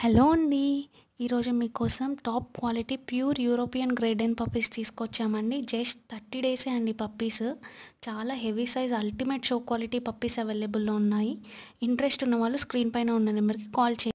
hello అండి ఈరోజు మీకోసం top quality pure European great Dane puppies తీసుకొచ్చామండి జస్ట్ థర్టీ డేసే అండి పప్పీస్ చాలా heavy size ultimate show quality puppies అవైలబుల్లో ఉన్నాయి ఇంట్రెస్ట్ ఉన్న వాళ్ళు స్క్రీన్ పైన ఉన్న నెంబర్కి కాల్ చేయండి